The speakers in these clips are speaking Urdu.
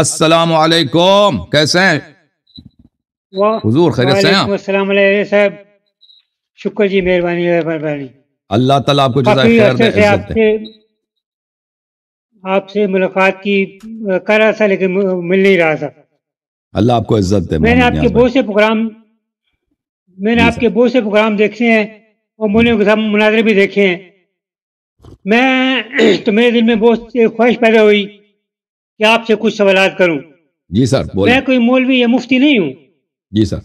السلام علیکم کیسے ہیں حضور السلام علیہ صاحب شکر جی مہربانی اللہ تعالیٰ آپ آپ کو جزائے خیر دے سے ملاقات کی کر رہا تھا لیکن مل نہیں رہا تھا اللہ آپ کو عزت دے میں نے آپ کے بہت سے پروگرام میں نے جی آپ کے بہت سے پروگرام دیکھے ہیں اور مونے کے ساتھ مناظر بھی دیکھے ہیں میں تو میرے دل میں بہت خواہش پیدا ہوئی کہ آپ سے کچھ سوالات کروں جی سر میں کوئی مولوی یا مفتی نہیں ہوں جی سر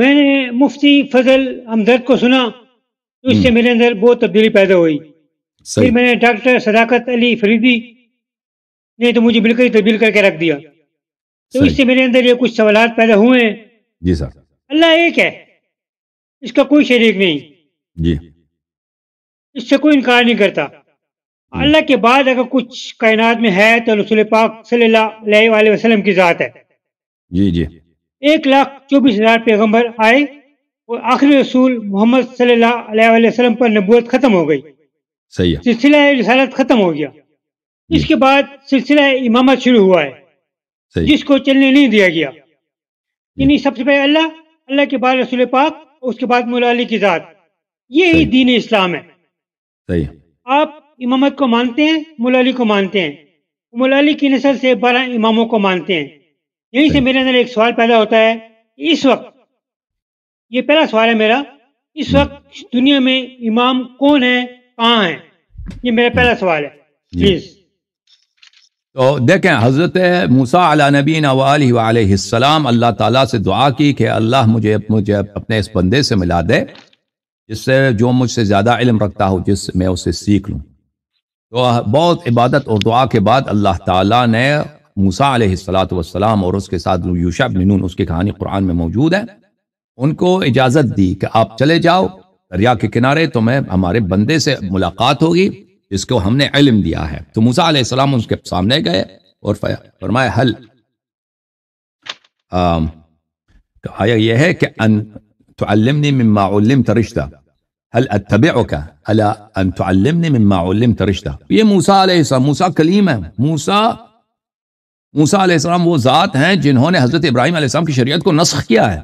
میں نے مفتی فضل ہمدرد کو سنا تو اس سے میرے اندر بہت تبدیلی پیدا ہوئی پھر میں نے ڈاکٹر صداقت علی فریدی نے تو مجھے بالکل تبدیل کر کے رکھ دیا تو اس سے میرے اندر یہ کچھ سوالات پیدا ہوئے ہیں جی سر اللہ ایک ہے اس کا کوئی شریک نہیں جی اس سے کوئی انکار نہیں کرتا اللہ کے بعد اگر کچھ کائنات میں ہے تو رسول پاک صلی اللہ علیہ وآلہ وسلم کی ذات ہے جی جی ایک لاکھ چوبیس ہزار پیغمبر آئے اور آخری رسول محمد صلی اللہ علیہ وآلہ وسلم پر نبوت ختم ہو گئی صحیح سلسلہ رسالت ختم ہو گیا جی اس کے بعد سلسلہ امامت شروع ہوا ہے صحیح جس کو چلنے نہیں دیا گیا جی۔ یعنی سب سے پہلے اللہ اللہ کے بعد رسول پاک اس کے بعد مولا علی کی ذات یہی دین اسلام ہے صحیح آپ امامت کو مانتے ہیں مولا علی کو مانتے ہیں مولا علی کی نسل سے بارہ اماموں کو مانتے ہیں یہیں سے میرے اندر ایک سوال پیدا ہوتا ہے اس وقت یہ پہلا سوال ہے میرا اس وقت دنیا میں امام کون ہے کہاں ہے یہ میرا پہلا سوال ہے جی۔ پلیز تو دیکھیں حضرت موسیٰ علیہ نبینا علیہ السلام اللہ تعالیٰ سے دعا کی کہ اللہ مجھے مجھے اپنے اس بندے سے ملا دے جس سے جو مجھ سے زیادہ علم رکھتا ہو جس میں اسے سیکھ لوں تو بہت عبادت اور دعا کے بعد اللہ تعالیٰ نے موسا علیہ السلاۃ والسلام اور اس کے ساتھ یوشا بنون اس کی کہانی قرآن میں موجود ہے ان کو اجازت دی کہ آپ چلے جاؤ دریا کے کنارے تو میں ہمارے بندے سے ملاقات ہوگی جس کو ہم نے علم دیا ہے تو موسا علیہ السلام اس کے سامنے گئے اور فرمایا حل آیا یہ ہے کہ ان مما علم ترشتہ هل تعلمنی مما علمت یہ علیہ علیہ السلام السلام کلیم ہے وہ ذات ہیں جنہوں نے حضرت ابراہیم علیہ السلام کی شریعت کو نسخ کیا ہے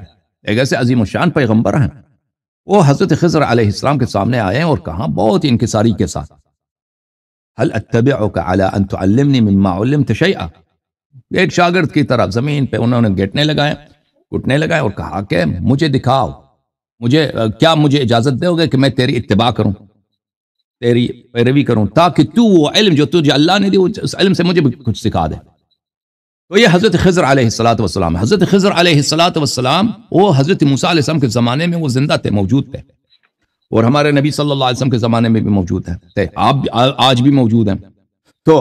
ایک ایسے عظیم الشان پیغمبر ہیں وہ حضرت خضر علیہ السلام کے سامنے آئے ہیں اور کہا بہت انکساری کے ساتھ هل اتبعك على ان تعلمني مما علمت شيئا ایک شاگرد کی طرف زمین پہ انہوں نے گیٹنے لگائے گھٹنے لگائے اور کہا کہ مجھے دکھاؤ مجھے کیا مجھے اجازت دے گے کہ میں تیری اتباع کروں تیری پیروی کروں تاکہ تو وہ علم جو تجھے اللہ نے دی اس علم سے مجھے بھی کچھ سکھا دے تو یہ حضرت خضر علیہ السلام حضرت خضر علیہ السلام وہ حضرت موسیٰ علیہ السلام کے زمانے میں وہ زندہ تھے موجود تھے اور ہمارے نبی صلی اللہ علیہ وسلم کے زمانے میں بھی موجود تھے آپ آج بھی موجود ہیں تو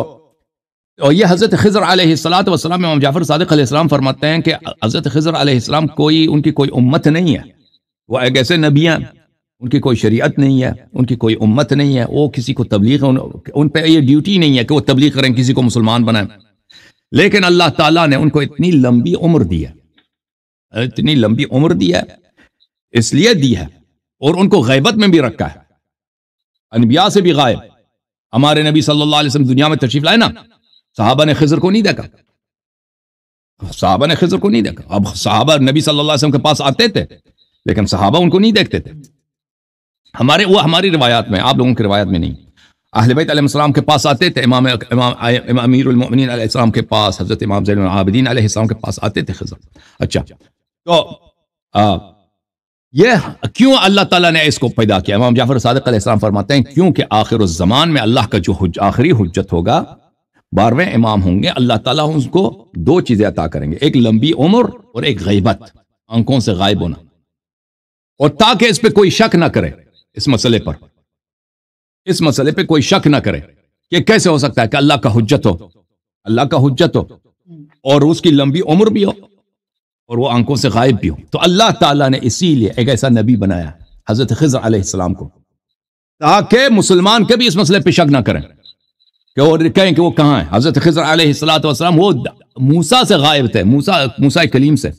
یہ حضرت خضر علیہ السلاۃ امام جعفر صادق علیہ السلام فرماتے ہیں کہ حضرت خضر علیہ السلام کوئی ان کی کوئی امت نہیں ہے وہ ایک ایسے نبیاں ان کی کوئی شریعت نہیں ہے ان کی کوئی امت نہیں ہے وہ کسی کو تبلیغ ان پہ یہ ڈیوٹی نہیں ہے کہ وہ تبلیغ کریں کسی کو مسلمان بنائیں لیکن اللہ تعالیٰ نے ان کو اتنی لمبی عمر دی ہے اتنی لمبی عمر دی ہے اس لیے دی ہے اور ان کو غیبت میں بھی رکھا ہے انبیاء سے بھی غائب ہمارے نبی صلی اللہ علیہ وسلم دنیا میں تشریف لائے نا صحابہ نے خضر کو نہیں دیکھا صحابہ نے خضر کو نہیں دیکھا اب صحابہ نبی صلی اللہ علیہ وسلم کے پاس آتے تھے لیکن صحابہ ان کو نہیں دیکھتے تھے ہمارے وہ ہماری روایات میں آپ لوگوں کی روایت میں نہیں اہل بیت علیہ السلام کے پاس آتے تھے امام امام امیر المؤمنین علیہ السلام کے پاس حضرت امام زین العابدین علیہ السلام کے پاس آتے تھے خزر اچھا تو یہ کیوں اللہ تعالیٰ نے اس کو پیدا کیا امام جعفر صادق علیہ السلام فرماتے ہیں کیونکہ آخر الزمان میں اللہ کا جو حج آخری حجت ہوگا بارہویں امام ہوں گے اللہ تعالیٰ ان کو دو چیزیں عطا کریں گے ایک لمبی عمر اور ایک غیبت آنکھوں سے غائب ہونا اور تاکہ اس پہ کوئی شک نہ کرے اس مسئلے پر اس مسئلے پہ کوئی شک نہ کرے کہ کیسے ہو سکتا ہے کہ اللہ کا حجت ہو اللہ کا حجت ہو اور اس کی لمبی عمر بھی ہو اور وہ آنکھوں سے غائب بھی ہو تو اللہ تعالیٰ نے اسی لیے ایک ایسا نبی بنایا حضرت خضر علیہ السلام کو تاکہ مسلمان کبھی اس مسئلے پہ شک نہ کریں کہ وہ کہیں کہ وہ کہاں ہیں حضرت خضر علیہ وہ موسا سے غائب تھے موسا موسا کلیم سے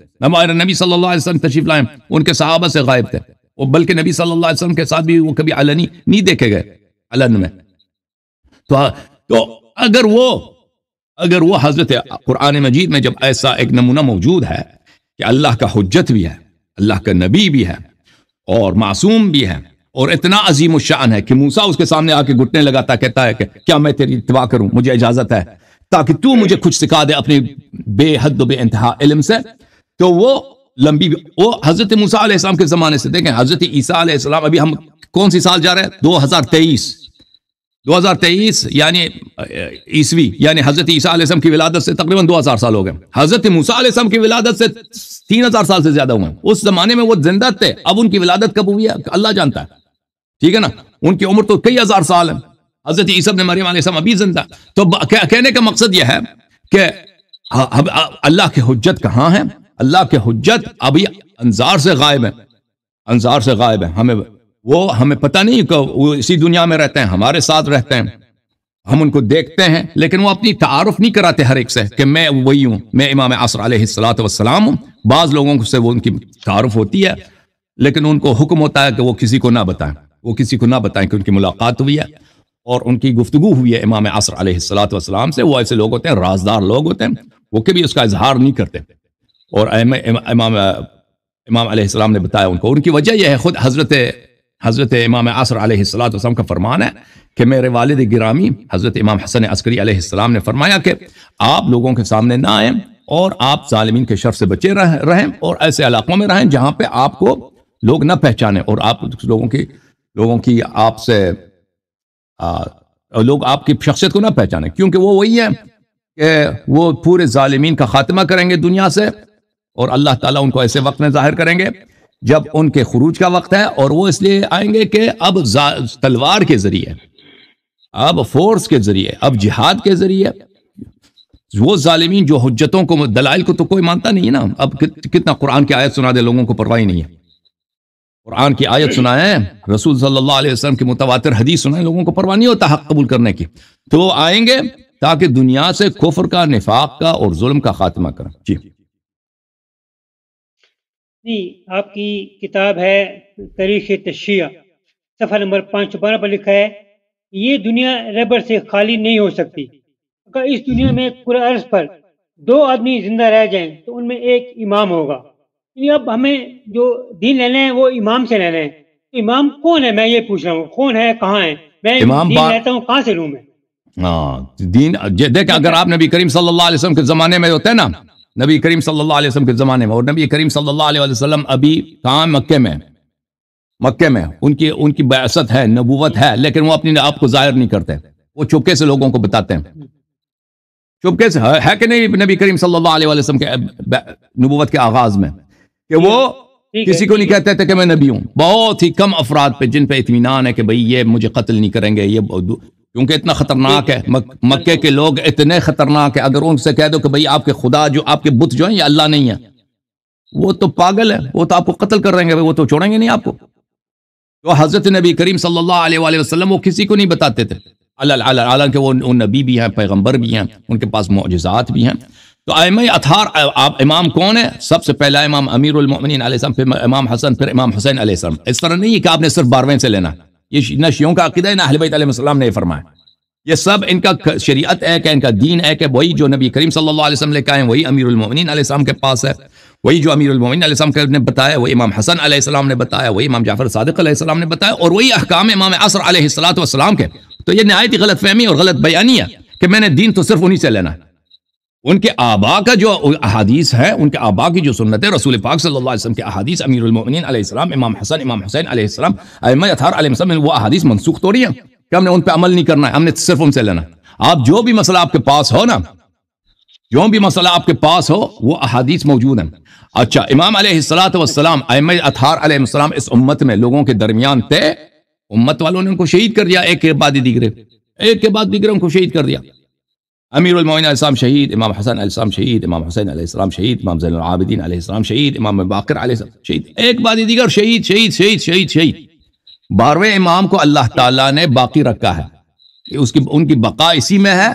نبی صلی اللہ علیہ وسلم تشریف لائیں ان کے صحابہ سے غائب تھے بلکہ نبی صلی اللہ علیہ وسلم کے ساتھ بھی وہ کبھی علنی نہیں دیکھے گئے علن میں تو اگر وہ اگر وہ حضرت قرآن مجید میں جب ایسا ایک نمونہ موجود ہے کہ اللہ کا حجت بھی ہے اللہ کا نبی بھی ہے اور معصوم بھی ہے اور اتنا عظیم الشان ہے کہ موسا اس کے سامنے آ کے گھٹنے لگاتا کہتا ہے کہ کیا میں تیری اتباع کروں مجھے اجازت ہے تاکہ تو مجھے کچھ سکھا دے اپنی بے حد و بے انتہا علم سے تو وہ لمبی وہ حضرت علیہ السلام کے زمانے سے دیکھیں حضرت عیسیٰ علیہ السلام ابھی ہم کون سی سال جا رہے ہیں دو ہزار تیئیس دو ہزار تیئیس یعنی عیسوی یعنی حضرت عیسیٰ علیہ السلام کی ولادت سے تقریباً دو ہزار سال ہو گئے حضرت علیہ السلام کی ولادت سے تین ہزار سال سے زیادہ ہوئے ہیں اس زمانے میں وہ زندہ تھے اب ان کی ولادت کب ہوئی ہے اللہ جانتا ہے ٹھیک ہے نا ان کی عمر تو کئی ہزار سال ہے حضرت عیسیٰ مریم علیہ السلام ابھی زندہ تو کہنے کا مقصد یہ ہے کہ ہاں، اللہ کی حجت کہاں ہے اللہ کے حجت ابھی انظار سے غائب ہے انظار سے غائب ہے ہمیں وہ ہمیں پتہ نہیں کہ وہ اسی دنیا میں رہتے ہیں ہمارے ساتھ رہتے ہیں ہم ان کو دیکھتے ہیں لیکن وہ اپنی تعارف نہیں کراتے ہر ایک سے کہ میں وہی ہوں میں امام عصر علیہ السلاۃ ہوں بعض لوگوں سے وہ ان کی تعارف ہوتی ہے لیکن ان کو حکم ہوتا ہے کہ وہ کسی کو نہ بتائیں وہ کسی کو نہ بتائیں کہ ان کی ملاقات ہوئی ہے اور ان کی گفتگو ہوئی ہے امام عصر علیہ السلاۃ والسلام سے وہ ایسے لوگ ہوتے ہیں رازدار لوگ ہوتے ہیں وہ کبھی اس کا اظہار نہیں کرتے اور امام امام علیہ السلام نے بتایا ان کو ان کی وجہ یہ ہے خود حضرت حضرت امام عصر علیہ السلاۃ والسلام کا فرمان ہے کہ میرے والد گرامی حضرت امام حسن عسکری علیہ السلام نے فرمایا کہ آپ لوگوں کے سامنے نہ آئیں اور آپ ظالمین کے شرف سے بچے رہیں اور ایسے علاقوں میں رہیں جہاں پہ آپ کو لوگ نہ پہچانیں اور آپ لوگوں کی لوگوں کی آپ سے لوگ آپ کی شخصیت کو نہ پہچانیں کیونکہ وہ وہی ہے کہ وہ پورے ظالمین کا خاتمہ کریں گے دنیا سے اور اللہ تعالیٰ ان کو ایسے وقت میں ظاہر کریں گے جب ان کے خروج کا وقت ہے اور وہ اس لیے آئیں گے کہ اب تلوار کے ذریعے اب فورس کے ذریعے اب جہاد کے ذریعے وہ ظالمین جو حجتوں کو دلائل کو تو کوئی مانتا نہیں ہے نا اب کتنا قرآن کی آیت سنا دے لوگوں کو پرواہی نہیں ہے قرآن کی آیت سنائیں رسول صلی اللہ علیہ وسلم کی متواتر حدیث سنائیں لوگوں کو پرواہ نہیں ہوتا حق قبول کرنے کی تو وہ آئیں گے تاکہ دنیا سے کفر کا نفاق کا اور ظلم کا خاتمہ کریں جی جی آپ کی کتاب ہے تاریخ تشیع صفحہ نمبر پانچ بارہ پر لکھا ہے یہ دنیا ربر سے خالی نہیں ہو سکتی اگر اس دنیا میں پورا عرض پر دو آدمی زندہ رہ جائیں تو ان میں ایک امام ہوگا یعنی اب ہمیں جو دین لینا ہے وہ امام سے لینا ہے امام کون ہے میں یہ پوچھ رہا ہوں کون ہے ہے کہاں کہاں میں میں دین دین لیتا ہوں سے لوں ہاں، اگر آپ نبی کریم صلی اللہ علیہ وسلم کے زمانے میں ہوتے ہیں نا نبی کریم صلی اللہ علیہ وسلم کے زمانے میں اور نبی کریم صلی اللہ علیہ وسلم ابھی کہاں مکے میں مکہ میں ان کی ان کی بیاست ہے نبوت ہے لیکن وہ اپنی آپ کو ظاہر نہیں کرتے وہ چپکے سے لوگوں کو بتاتے ہیں چپکے سے ہے کہ نہیں نبی کریم صلی اللہ علیہ وسلم کے نبوت کے آغاز میں کہ وہ کسی کو نہیں کہتے تھے کہ میں نبی ہوں بہت ہی کم افراد پہ جن پہ اطمینان ہے کہ بھئی یہ مجھے قتل نہیں کریں گے یہ کیونکہ اتنا خطرناک ہے مکے کے لوگ اتنے خطرناک ہے اگر ان سے کہہ دو کہ بھئی آپ کے خدا جو آپ کے بت جو ہیں یہ اللہ نہیں ہے وہ تو پاگل ہے وہ تو آپ کو قتل کر رہے گے وہ تو چھوڑیں گے نہیں آپ کو تو حضرت نبی کریم صلی اللہ علیہ وآلہ وسلم وہ کسی کو نہیں بتاتے تھے وہ نبی بھی ہیں پیغمبر بھی ہیں ان کے پاس معجزات بھی ہیں تو اے اتھار آپ امام کون ہے سب سے پہلا امام امیر المین علیہ السلام پھر امام حسن پھر امام حسین علیہ السلام اس طرح نہیں ہے کہ آپ نے صرف بارہویں سے لینا یہ نہ شیعوں کا عقیدہ اہل بیت علیہ السلام نے فرمایا یہ سب ان کا شریعت ہے کہ ان کا دین ہے کہ وہی جو نبی کریم صلی اللہ علیہ وسلم وہی امیر المومنین علیہ السلام کے پاس ہے وہی جو امیر المومنین علیہ السلام کے بتایا وہی امام حسن علیہ السلام نے بتایا وہی امام جعفر صادق علیہ السلام نے بتایا اور وہی احکام امام اصر علیہ السلاۃ وسلام کے تو یہ نہایت ہی غلط فہمی اور غلط بیانی ہے کہ میں نے دین تو صرف انہی سے لینا ہے ان کے آبا کا جو احادیث ہے ان کے آبا کی جو سنت ہے رسول پاک صلی اللہ علیہ وسلم کے احادیث امیر المن علیہ السلام امام حسن امام حسین علیہ السلام ایم اطہار علیہ السلام وہ احادیث منسوخ تو رہی ہیں کہ ہم نے ان پہ عمل نہیں کرنا ہے ہم نے صرف ان سے لینا ہے آپ جو بھی مسئلہ آپ کے پاس ہو نا جو بھی مسئلہ آپ کے پاس ہو وہ احادیث موجود ہیں اچھا امام علیہ السلاۃ وسلام اعم اطہار علیہ السلام اس امت میں لوگوں کے درمیان تھے امت والوں نے ان کو شہید کر دیا ایک کے بعد ہی دیگر ایک کے بعد دیگر ان کو شہید کر دیا امیر المعین السلام شہید امام حسن السلام شہید امام حسین علیہ السلام شہید امام العابدین علیہ السلام شہید امام باقر علیہ السلام شہید ایک بات دیگر شہید شہید شہید شہید شہید بارو امام کو اللہ تعالیٰ نے باقی رکھا ہے اس کی ان کی بقا اسی میں ہے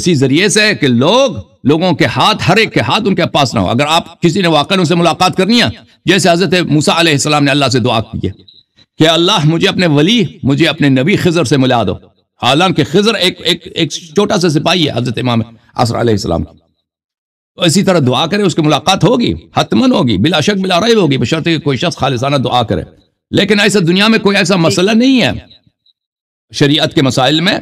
اسی ذریعے سے کہ لوگ لوگوں کے ہاتھ ہر ایک کے ہاتھ ان کے پاس نہ ہو اگر آپ کسی نے ان سے ملاقات کرنی ہے جیسے حضرت موسیٰ علیہ السلام نے اللہ سے دعا کی ہے کہ اللہ مجھے اپنے ولی مجھے اپنے نبی خضر سے ملا دو حالانکہ خضر ایک چھوٹا سا سپاہی ہے حضرت امام عصر علیہ السلام تو اسی طرح دعا کرے اس کے ملاقات ہوگی حتمن ہوگی بلا شک بلا رائب ہوگی بشرت کہ کوئی شخص خالصانہ دعا کرے لیکن ایسا دنیا میں کوئی ایسا مسئلہ نہیں ہے شریعت کے مسائل میں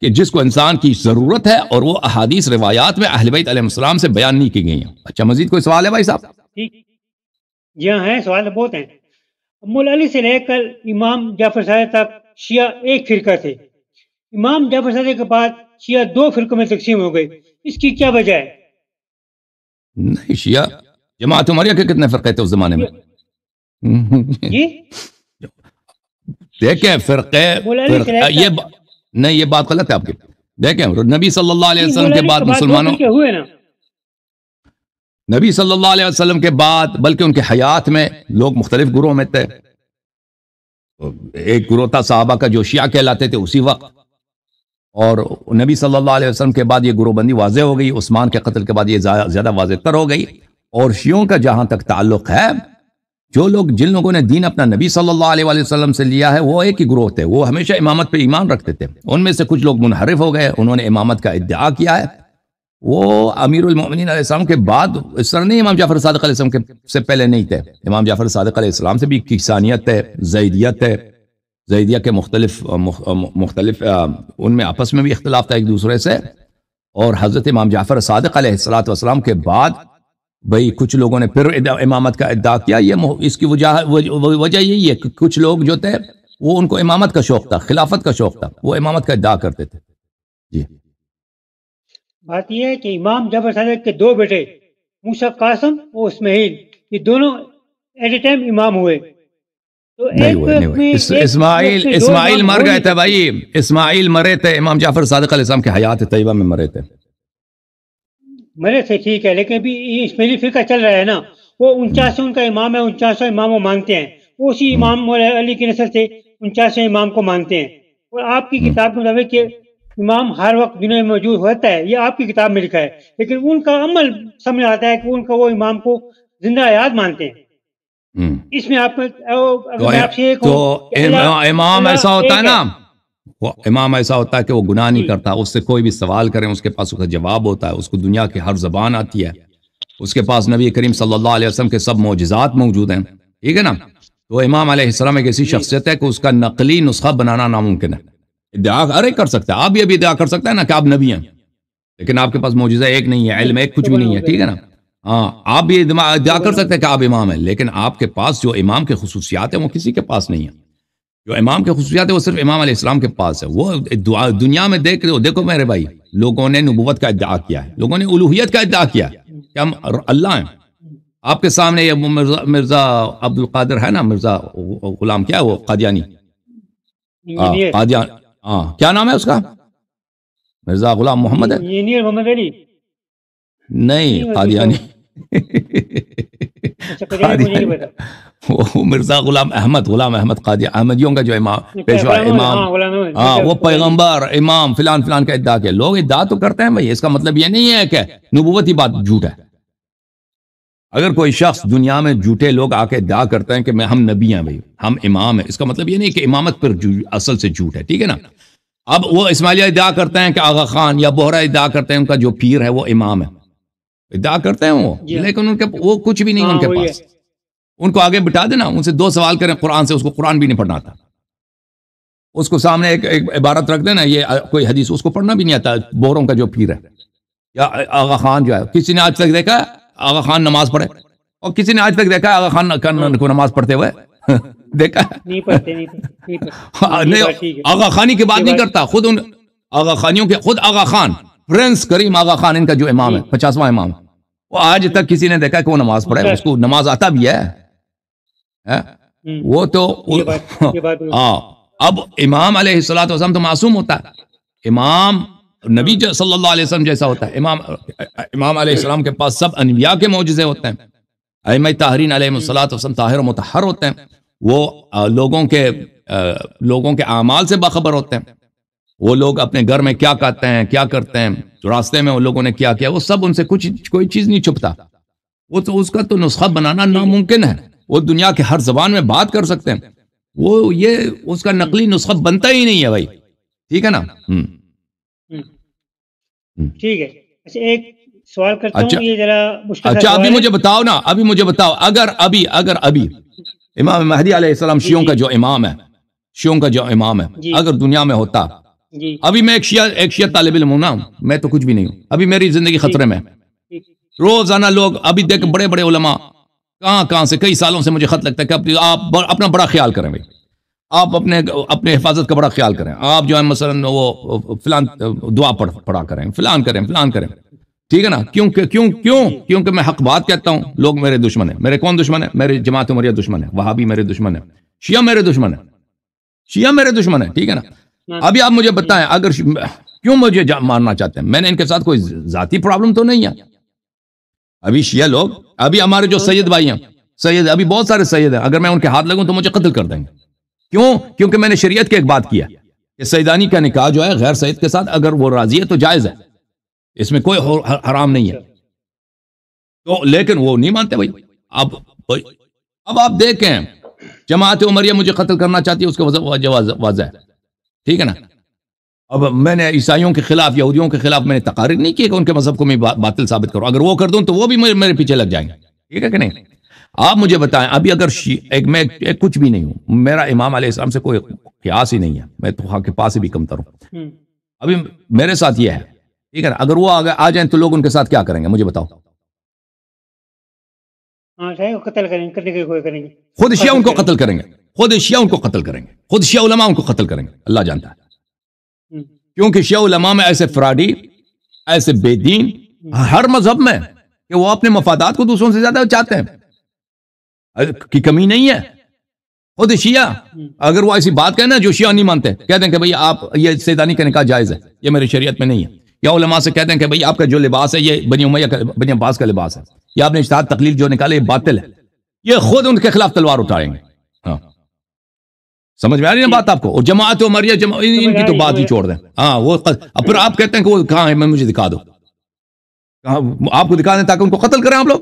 کہ جس کو انسان کی ضرورت ہے اور وہ احادیث روایات میں اہل بیت علیہ السلام سے بیان نہیں کی گئی ہیں اچھا مزید کوئی سوال ہے بھائی صاحب یہاں ہیں سوال بہت ہیں مولا علی سے لے کر امام جعفر صاحب تک شیعہ ایک فرقہ تھے امام جعفر صادق کے بعد شیعہ دو فرقوں میں تقسیم ہو گئی اس کی کیا وجہ ہے نہیں شیعہ جماعت عمریہ کے کتنے فرقے فرقے تھے اس زمانے میں جی؟ دیکھیں یہ یہ نہیں بات غلط ہے آپ کے دیکھیں نبی صلی اللہ علیہ جی، وسلم کے بعد مسلمانوں ہوئے نا نبی صلی اللہ علیہ وسلم کے بعد بلکہ ان کے حیات میں لوگ مختلف گروہ میں تھے ایک گروہ تھا صحابہ کا جو شیعہ کہلاتے تھے اسی وقت اور نبی صلی اللہ علیہ وسلم کے بعد یہ گروہ بندی واضح ہو گئی عثمان کے قتل کے بعد یہ زیادہ واضح تر ہو گئی اور شیعوں کا جہاں تک تعلق ہے جو لوگ جن لوگوں نے دین اپنا نبی صلی اللہ علیہ وسلم سے لیا ہے وہ ایک ہی گروہ تھے وہ ہمیشہ امامت پہ ایمان رکھتے تھے ان میں سے کچھ لوگ منحرف ہو گئے انہوں نے امامت کا ادعا کیا ہے وہ امیر المومنین علیہ السلام کے بعد اس طرح نہیں امام جعفر صادق علیہ السلام کے سے پہلے نہیں تھے امام جعفر صادق علیہ السلام سے بھی کسانیت ہے زیدیت ہے زیدیہ کے مختلف مختلف ان میں آپس میں بھی اختلاف تھا ایک دوسرے سے اور حضرت امام جعفر صادق علیہ السلام کے بعد بھئی کچھ لوگوں نے پھر امامت کا ادعا کیا یہ اس کی وجہ یہی ہے کہ کچھ لوگ جو تھے وہ ان کو امامت کا شوق تھا خلافت کا شوق تھا وہ امامت کا ادعا کرتے تھے جی بات یہ ہے کہ امام جعفر صادق کے دو بیٹے موسیٰ قاسم اور یہ ایٹ اے ٹائم امام ہوئے نہیں ہوئے نہیں اسماعیل اسماعیل مر گئے تھے بھائی اسماعیل مرے تھے امام جعفر صادق علیہ السلام کے حیات طیبہ میں مرے تھے مرے تھے ٹھیک ہے لیکن ابھی اسماعیلی فقہ چل رہا ہے نا وہ انچاس ان کا امام ہے انچاس امام وہ مانتے ہیں اسی امام علی کی نسل سے انچاس امام کو مانتے ہیں اور آپ کی کتاب کے مطابق کہ امام ہر وقت دنوں میں موجود ہوتا ہے یہ آپ کی کتاب میں لکھا ہے لیکن ان کا عمل سمجھ آتا ہے کہ ان کا وہ امام کو زندہ حیات مانتے ہیں اس میں آپ تو امام ایسا ہوتا ہے نا امام ایسا ہوتا ہے کہ وہ گناہ نہیں جی۔ کرتا اس سے کوئی بھی سوال کریں اس کے پاس اس کا جواب ہوتا ہے اس کو دنیا کی ہر زبان آتی ہے اس کے پاس نبی کریم صلی اللہ علیہ وسلم کے سب معجزات موجود ہیں ٹھیک ہے نا تو امام علیہ السلام ایک ایسی جی۔ شخصیت ہے کہ اس کا نقلی نسخہ بنانا ناممکن ہے ادعا ارے کر سکتا ہے آپ یہ بھی ادعا کر سکتے ہیں نا کہ آپ نبی ہیں لیکن آپ کے پاس معجزہ ایک نہیں ہے علم ایک کچھ بھی نہیں ہے ٹھیک ہے نا ہاں آپ بھی ادعا ادا کر سکتے ہیں کہ آپ امام ہیں لیکن آپ کے پاس جو امام کے خصوصیات ہیں وہ کسی کے پاس نہیں ہیں جو امام کے خصوصیات ہیں وہ صرف امام علیہ السلام کے پاس ہے وہ دنیا میں دیکھ رہے ہو دیکھو میرے بھائی لوگوں نے نبوت کا ادعا کیا ہے لوگوں نے الوحیت کا ادعا کیا ہے کہ ہم اللہ ہیں آپ کے سامنے یہ مرزا مرزا عبد القادر ہے نا مرزا غلام کیا ہے وہ قادیانی ہاں،, ہاں کیا نام ہے اس کا مرزا غلام محمد ہے نہیں قادیانی اچھا، مرزا غلام احمد غلام احمد قادی احمدیوں کا جو امام پیشوا امام ہاں, ہاں، وہ پیغمبر امام فلان فلان کا ادعا کیا لوگ ادعا تو کرتے ہیں بھائی اس کا مطلب یہ نہیں ہے کہ نبوت ہی بات جھوٹ ہے اگر کوئی شخص دنیا میں جھوٹے لوگ آ کے ادا کرتے ہیں کہ میں ہم نبی ہیں بھائی ہم امام ہیں اس کا مطلب یہ نہیں کہ امامت پر اصل سے جھوٹ ہے ٹھیک ہے نا اب وہ اسماعیلیہ ادا کرتے ہیں کہ آغا خان یا بہرا ادا کرتے ہیں ان کا جو پیر ہے وہ امام ہے ادعا کرتے ہیں وہ جی۔ لیکن ان کے وہ کچھ بھی نہیں ان ہاں، کے پاس ان کو آگے بٹھا دینا ان سے دو سوال کریں قرآن سے اس کو قرآن بھی نہیں پڑھنا آتا اس کو سامنے ایک عبارت رکھ دینا یہ کوئی حدیث اس کو پڑھنا بھی نہیں آتا بوروں کا جو پیر ہے یا آغا خان جو ہے کسی نے آج تک دیکھا آغا خان نماز پڑھے اور کسی نے آج تک دیکھا آغا خان کو نماز پڑھتے ہوئے دیکھا آغا خانی کی بات نہیں کرتا خود ان آغا خانیوں کے خود آغا خان پرنس کریم آغا خان ان کا جو امام ہے جی۔ پچاسواں امام ہے وہ آج تک کسی نے دیکھا کہ وہ نماز پڑھے اس کو نماز آتا بھی ہے ہاں؟ وہ تو ہاں۔ اب امام علیہ السلام تو معصوم ہوتا ہے امام نبی صلی اللہ علیہ وسلم جیسا ہوتا ہے امام علیہ السلام کے پاس سب انبیاء کے موجزے ہوتے ہیں ایمہ تاہرین علیہ السلام تاہر و متحر ہوتے ہیں وہ لوگوں کے لوگوں کے عامال سے بخبر ہوتے ہیں وہ لوگ اپنے گھر میں کیا کہتے ہیں کیا کرتے ہیں راستے میں وہ لوگوں نے کیا کیا وہ سب ان سے کچھ کوئی چیز نہیں چھپتا وہ تو اس کا تو نسخہ بنانا ناممکن ہے وہ دنیا کے ہر زبان میں بات کر سکتے ہیں وہ یہ اس کا نقلی نسخہ بنتا ہی نہیں ہے بھائی ٹھیک ہے نا ٹھیک ہے اچھا ابھی مجھے بتاؤ نا ابھی مجھے بتاؤ اگر ابھی اگر ابھی امام مہدی علیہ السلام جی، شیوں جی۔ کا جو امام ہے شیوں کا جو امام ہے جی۔ اگر دنیا میں ہوتا جی۔ ابھی میں ایک شیعہ ایک شیعہ طالب علم ہوں نا میں تو کچھ بھی نہیں ہوں ابھی میری زندگی خطرے میں جی۔ روزانہ لوگ ابھی دیکھ بڑے بڑے علماء کہاں کہاں سے کئی سالوں سے مجھے خط لگتا ہے کہ آپ اپنا بڑا خیال کریں بھائی آپ اپنے اپنے حفاظت کا بڑا خیال کریں آپ جو ہے مثلا وہ فلان دعا پڑھ پڑھا کریں فلان کریں فلان کریں ٹھیک ہے نا کیوں کیوں کیوں کیونکہ میں حق بات کہتا ہوں لوگ میرے دشمن ہیں میرے کون دشمن ہیں میرے جماعت عمریہ دشمن ہے وہاں بھی میرے دشمن ہے شیعہ میرے دشمن ہے شیعہ میرے دشمن ہے ٹھیک ہے نا ہاں۔ ابھی آپ مجھے بتائیں اگر کیوں مجھے مارنا چاہتے ہیں میں نے ان کے ساتھ کوئی ذاتی پرابلم تو نہیں ہے ابھی شیعہ لوگ ابھی ہمارے جو سید بھائی ہیں سید ابھی بہت سارے سید ہیں اگر میں ان کے ہاتھ لگوں تو مجھے قتل کر دیں گے کیوں کیونکہ میں نے شریعت کی ایک بات کیا کہ سیدانی کا نکاح جو ہے غیر سید کے ساتھ اگر وہ راضی ہے تو جائز ہے اس میں کوئی حرام نہیں ہے تو لیکن وہ نہیں مانتے بھائی اب اب آپ دیکھیں جماعت عمریہ مجھے قتل کرنا چاہتی ہے اس کے واضح ہے ٹھیک ہے نا اب میں نے عیسائیوں کے خلاف یہودیوں کے خلاف میں نے تقاریر نہیں کہ ان کے مذہب کو میں باطل ثابت کروں اگر وہ کر دوں تو وہ بھی میرے پیچھے لگ جائیں گے ٹھیک ہے کہ نہیں آپ مجھے بتائیں ابھی اگر میں کچھ بھی نہیں ہوں میرا امام علیہ السلام سے کوئی قیاس ہی نہیں ہے میں تو خواب کے پاس بھی کم تر ہوں ابھی میرے ساتھ یہ ہے ٹھیک ہے نا اگر وہ آ جائیں تو لوگ ان کے ساتھ کیا کریں گے مجھے بتاؤ ہاں، خود شیعہ ان کو قتل کریں گے خود شیعہ ان کو قتل کریں گے خود شیعہ علماء ان کو قتل کریں گے اللہ جانتا ہے کیونکہ شیعہ علماء میں ایسے فراڈی ایسے بے دین ہر مذہب میں کہ وہ اپنے مفادات کو دوسروں سے زیادہ چاہتے ہیں کی کمی نہیں ہے خود شیعہ اگر وہ ایسی بات کہنا جو شیعہ نہیں مانتے کہ بھئی آپ یہ سیدانی کا نکاح جائز ہے یہ میری شریعت میں نہیں ہے یا علماء سے ہیں کہ بھئی آپ کا جو لباس ہے یہ بنی امیہ کا بنی عباس کا لباس ہے یا آپ نے اشتہار تقلیل جو نکالے یہ باطل ہے یہ خود ان کے خلاف تلوار اٹھائیں گے ہاں سمجھ میں آ رہی ہے بات آپ کو اور جماعت و مریا جما... ان, کی تو بات ہی چھوڑ دیں ہاں وہ پھر آپ کہتے ہیں کہ وہ کہاں ہے میں مجھے دکھا دو آپ کو دکھا دیں تاکہ ان کو قتل کریں آپ لوگ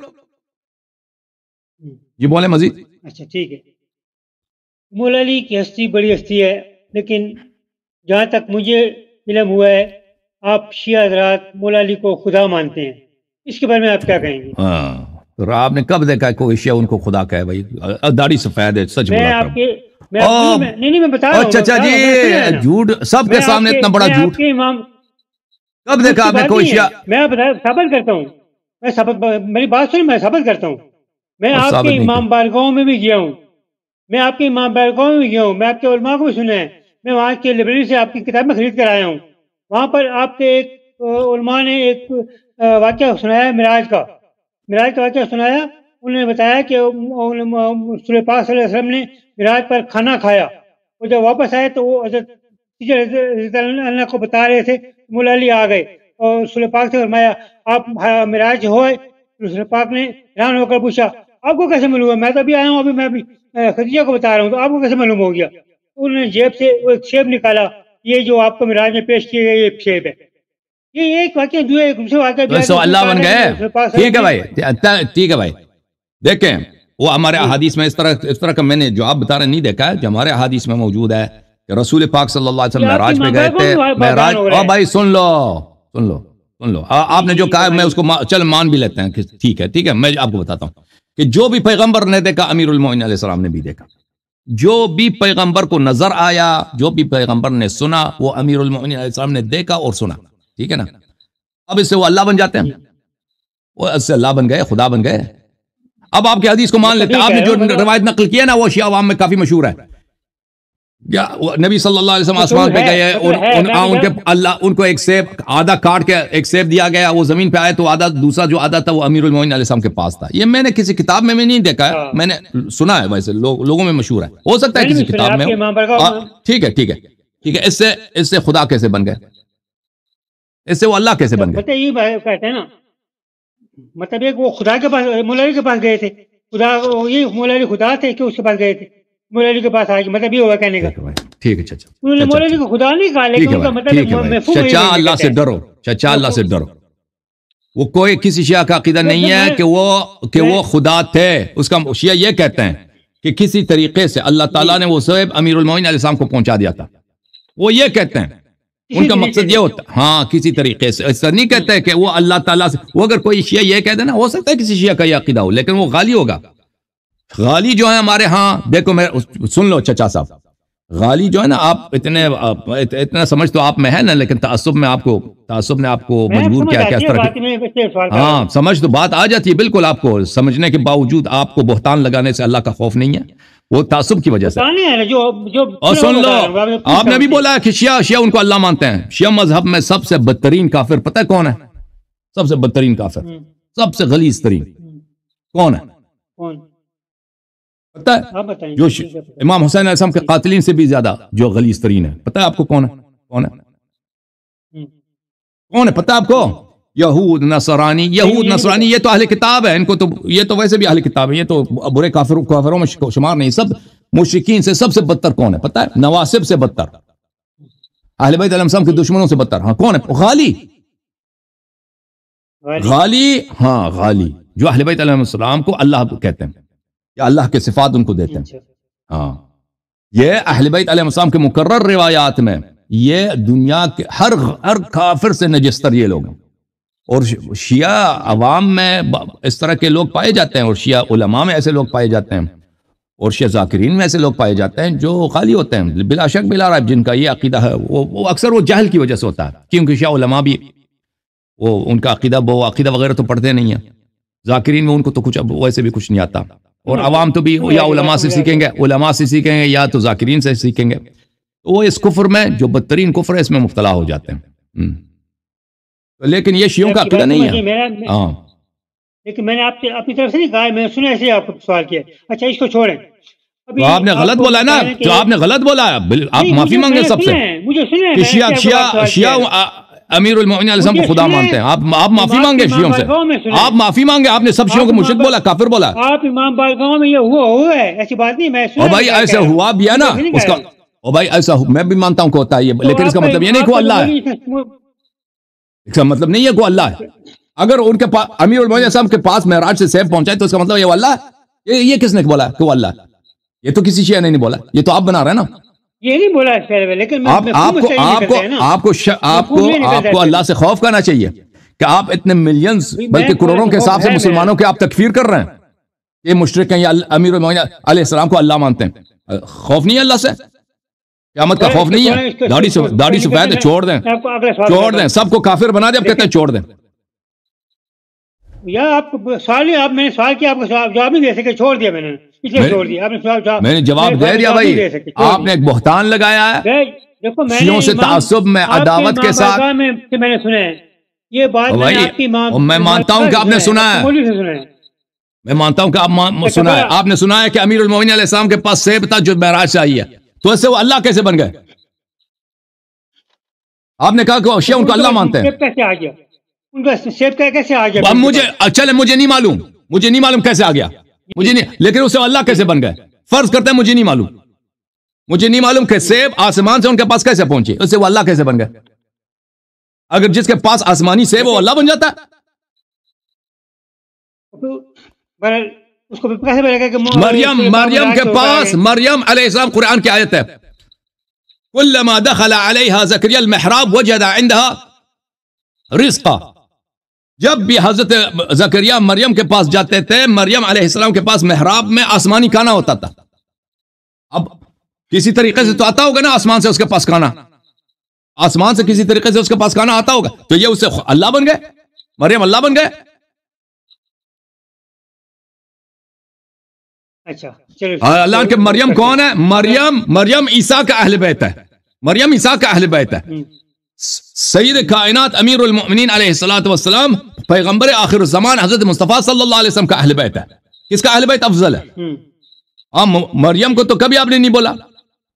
یہ بولیں مزید اچھا ٹھیک ہے مولا علی کی ہستی بڑی ہستی ہے لیکن جہاں تک مجھے علم ہوا ہے آپ شیعہ حضرات مولا علی کو خدا مانتے ہیں اس کے بارے میں آپ کیا کہیں گے ہاں آپ نے کب دیکھا کوئی شیعہ ان کو خدا کہے بھائی داڑھی سفید ہے سچ میں آپ کے نہیں میں بتا رہا ہوں اچھا, اچھا، جی جھوٹ سب کے سامنے اتنا بڑا جھوٹ کب دیکھا آپ نے کوشیا میں بتایا ثابت کرتا ہوں میں ثابت میری بات سنی میں ثابت کرتا ہوں میں آپ کے امام بارگاہوں میں بھی گیا ہوں میں آپ کے امام بارگاہوں میں بھی گیا ہوں میں آپ کے علماء کو بھی سنے ہیں میں وہاں کے لائبریری سے آپ کی کتاب میں خرید کر آیا ہوں وہاں پر آپ کے ایک علماء نے ایک واقعہ سنایا ہے مراج کا مراج کا واقعہ سنایا انہوں نے بتایا کہ سورہ پاک صلی اللہ علیہ وسلم نے مراج پر کھانا کھایا وہ جب واپس آئے تو وہ حضرت اللہ کو بتا رہے تھے مولا علی آ گئے اور سورہ پاک سے فرمایا آپ مراج ہوئے سورہ پاک نے حیران ہو کر پوچھا آپ کو کیسے معلوم ہے میں تو ابھی آیا ہوں ابھی میں ابھی خدیجہ کو بتا رہا ہوں تو آپ کو کیسے معلوم ہو گیا انہوں نے جیب سے ایک شیب نکالا یہ جو آپ کو مراج میں پیش کیا گیا یہ شیب ہے یہ ایک واقعہ ہے دوسرے واقعہ اللہ بن گئے ٹھیک ہے بھائی ٹھیک ہے بھائی دیکھیں وہ ہمارے احادیث میں اس طرح اس طرح کا میں نے جواب بتا رہا نہیں دیکھا ہے جو ہمارے احادیث میں موجود ہے کہ رسول پاک صلی اللہ علیہ وسلم معراج میں گئے تھے معراج او بھائی سن لو سن لو سن لو آپ نے جو کہا میں اس کو چل مان بھی لیتے ہیں ٹھیک ہے ٹھیک ہے میں آپ کو بتاتا ہوں کہ جو بھی پیغمبر نے دیکھا امیر المعین علیہ السلام نے بھی دیکھا جو بھی پیغمبر کو نظر آیا جو بھی پیغمبر نے سنا وہ امیر المعین علیہ السلام نے دیکھا اور سنا ٹھیک ہے نا اب اس سے وہ اللہ بن جاتے ہیں وہ اس سے اللہ بن گئے خدا بن گئے اب آپ کے حدیث کو مان لیتے ہیں نا وہ شیعہ عوام میں کافی مشہور ہے نبی صلی اللہ علیہ وسلم آسمان پہ گئے اللہ ان کو ایک سیب آدھا کاٹ کے ایک سیب دیا گیا وہ زمین پہ آئے تو آدھا دوسرا جو آدھا تھا وہ امیر المعین علیہ السلام کے پاس تھا یہ میں نے کسی کتاب میں میں نہیں دیکھا ہے ہاں۔ میں نے سنا ہے ویسے لوگوں میں مشہور ہے ہو سکتا ہے کسی کتاب میں ٹھیک ٹھیک ہے ہے اس سے خدا کیسے بن گئے اس سے وہ اللہ کیسے بن گئے کہتے ہیں نا مطلب ایک وہ خدا کے پاس مولانی کے پاس گئے تھے خدا مول خدا اس کے پاس آئے مطلب یہ اللہ سے ڈرو چچا اللہ سے ڈرو وہ کوئی کسی شیعہ کا عقیدہ نہیں ہے مطلب کہ وہ خدا تھے اس کا شیعہ یہ کہتے ہیں کہ کسی طریقے سے اللہ تعالیٰ جی۔ نے وہ سوب امیر المعین علیہ السلام کو پہنچا دیا تھا وہ یہ کہتے ہیں ان کا مقصد یہ ہوتا ہے ہاں کسی طریقے سے ایسا نہیں کہتا ہے کہ وہ اللہ تعالیٰ سے وہ اگر کوئی شیعہ یہ کہہ دے نا ہو سکتا ہے کسی شیعہ کا یہ عقیدہ ہو لیکن وہ غالی ہوگا غالی جو ہے ہمارے ہاں دیکھو میں سن لو چچا صاحب غالی جو ہے نا آپ اتنے اتنا سمجھ تو آپ میں ہے نا لیکن تعصب میں آپ کو تعصب نے آپ کو مجبور کیا کیا ہاں سمجھ تو بات آ جاتی ہے بالکل آپ کو سمجھنے کے باوجود آپ کو بہتان لگانے سے اللہ کا خوف نہیں ہے وہ تعصب کی وجہ سے اور سن لو آپ نے بھی بولا کہ شیعہ شیعہ ان کو اللہ مانتے ہیں شیعہ مذہب میں سب سے بدترین کافر پتہ ہے کون ہے سب سے بدترین کافر سب سے غلیظ ترین کون ہے پتہ ہے جو امام حسین علیہ السلام کے جی۔ قاتلین سے بھی زیادہ جو غلیظ ترین ہے پتہ ہے آپ کو کون ہے کون ہے کون ہے پتہ آپ کو یہود نصرانی یہود نصرانی یہ تو اہل کتاب ہے ان کو تو یہ تو ویسے بھی اہل کتاب ہے یہ تو برے کافروں کافروں میں شمار نہیں سب مشکین سے سب سے بدتر کون ہے پتہ ہے نواسب سے بدتر اہل بیت علیہ السلام کے دشمنوں سے بدتر ہاں کون ہے غالی غالی ہاں غالی جو اہل بیت علیہ السلام کو اللہ کو کہتے ہیں یا اللہ کے صفات ان کو دیتے ہیں اچھا۔ ہاں یہ اہل بیت علیہ السلام کے مقرر روایات میں یہ دنیا کے ہر ہر کافر سے نجستر یہ لوگ ہیں اور شیعہ عوام میں اس طرح کے لوگ پائے جاتے ہیں اور شیعہ علماء میں ایسے لوگ پائے جاتے ہیں اور شیعہ ذاکرین میں ایسے لوگ پائے جاتے ہیں جو خالی ہوتے ہیں بلا شک بلا رائب جن کا یہ عقیدہ ہے وہ اکثر وہ جہل کی وجہ سے ہوتا ہے کیونکہ شیعہ علماء بھی وہ ان کا عقیدہ وہ عقیدہ وغیرہ تو پڑھتے نہیں ہیں ذاکرین میں ان کو تو کچھ ویسے بھی کچھ نہیں آتا اور عوام تو بھی یا علماء سے سیکھیں گے علماء سے سیکھیں گے یا تو ذاکرین سے سیکھیں گے وہ اس کفر میں جو بدترین کفر ہے اس میں مبتلا ہو جاتے ہیں لیکن یہ شیوں کا عقیدہ نہیں ہے ہاں۔ لیکن میں نے آپ سے اپنی طرف سے نہیں کہا میں سنے ایسے آپ کو سوال کیا اچھا اس کو چھوڑیں تو آپ نے غلط بولا نا تو آپ نے غلط بولا آپ معافی مانگیں سب سے مجھے سنے ہیں شیعہ امیر المعین علیہ السلام کو خدا مانتے ہیں آپ معافی مانگیں شیعوں سے آپ معافی مانگیں آپ نے سب شیعوں کو مشرق بولا کافر بولا آپ امام بارگاہوں میں یہ ہوا ہوا ہے ایسی بات نہیں میں سنے ہیں بھائی ایسا ہوا بھی ہے نا اس کا او بھائی ایسا میں بھی مانتا ہوں کہ ہوتا ہے یہ لیکن اس کا مطلب یہ نہیں کہ اللہ ہے اس کا مطلب نہیں ہے اللہ ہے اگر ان کے پاس امیر صاحب کے پاس مہرا سے پہنچائے تو اس کا مطلب یہ اللہ ہے یہ کس نے بولا ہے اللہ یہ تو کسی شیعہ نے نہیں بولا یہ تو آپ بنا رہے ہیں نا یہ نہیں بولا اللہ سے خوف کرنا چاہیے کہ آپ اتنے ملینز بلکہ کروڑوں کے حساب سے مسلمانوں کے آپ تکفیر کر رہے ہیں یہ مشرق ہیں یا امیر المین علیہ السلام کو اللہ مانتے ہیں خوف نہیں ہے اللہ سے قیامت کا خوف نہیں ہے داڑھی سفید ہے چھوڑ دیں چھوڑ دیں سب کو کافر بنا دیں آپ کہتے ہیں چھوڑ دیں یا آپ سوال نہیں آپ میں نے سوال کیا آپ کو جواب نہیں دے سکے چھوڑ دیا میں نے اس لیے چھوڑ دیا آپ نے جواب میں نے جواب دے دیا بھائی آپ نے ایک بہتان لگایا ہے شیعوں سے تعصب میں عداوت کے ساتھ میں نے سنے یہ بات میں آپ کی امام میں مانتا ہوں کہ آپ نے سنا ہے میں مانتا ہوں کہ آپ اچھا، سنا ہے آپ نے سنا ہے کہ امیر المومنین علیہ السلام کے پاس سیب تھا جو بہراج سے آئی ہے تو ایسے وہ اللہ کیسے بن گئے آپ نے کہا کہ شیعہ ان کو اللہ مانتے ہیں کیسے مجھے چلے مجھے نہیں معلوم مجھے نہیں معلوم کیسے آ گیا مجھے نہیں لیکن اسے اللہ کیسے بن گئے فرض کرتے ہیں مجھے نہیں معلوم مجھے نہیں معلوم کہ سیب آسمان سے ان کے پاس کیسے پہنچے اسے وہ اللہ کیسے بن گئے اگر جس کے پاس آسمانی سیب وہ اللہ بن جاتا ہے اس کو کیسے ملے گا کہ مریم مریم کے پاس مریم علیہ السلام قرآن کی آیت ہے کلما دخل علیہ زکریہ المحراب وجد عندها رزقا جب بھی حضرت زکریہ مریم کے پاس جاتے تھے مریم علیہ السلام کے پاس محراب میں آسمانی کانا ہوتا تھا اب کسی طریقے سے تو آتا ہوگا نا آسمان سے اس کے پاس کانا آسمان سے کسی طریقے سے اس کے پاس کانا آتا ہوگا تو یہ اسے اللہ بن گئے مریم اللہ بن گئے اچھا ہاں، مریم کون ہے مریم مریم عیسا کا اہل بیت ہے مریم عیسا کا اہل بیت ہے سید کائنات امیر المؤمنین علیہ السلام پیغمبر آخر الزمان حضرت مصطفیٰ صلی اللہ علیہ وسلم کا اہل بیت ہے کس کا اہل بیت افضل ہے ہاں، مریم کو تو کبھی آپ نے نہیں بولا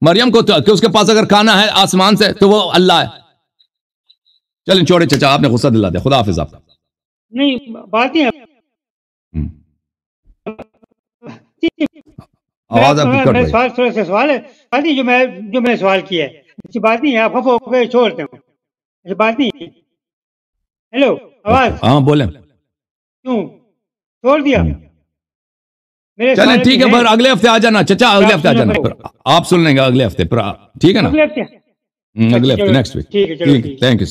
مریم کو تو اس کے پاس اگر کھانا ہے آسمان سے تو وہ اللہ ہے چلیں چھوڑے چچا آپ نے غصہ دلا دیا خدا حافظ آپ نہیں بات یہ سوال ہے جو میں نے سوال کیا ہے اچھی بات نہیں ہے اگلے ہفتے آ جانا چچا اگلے ہفتے آپ سن لیں گے اگلے ہفتے ویک ٹھیک ہے تھینک یو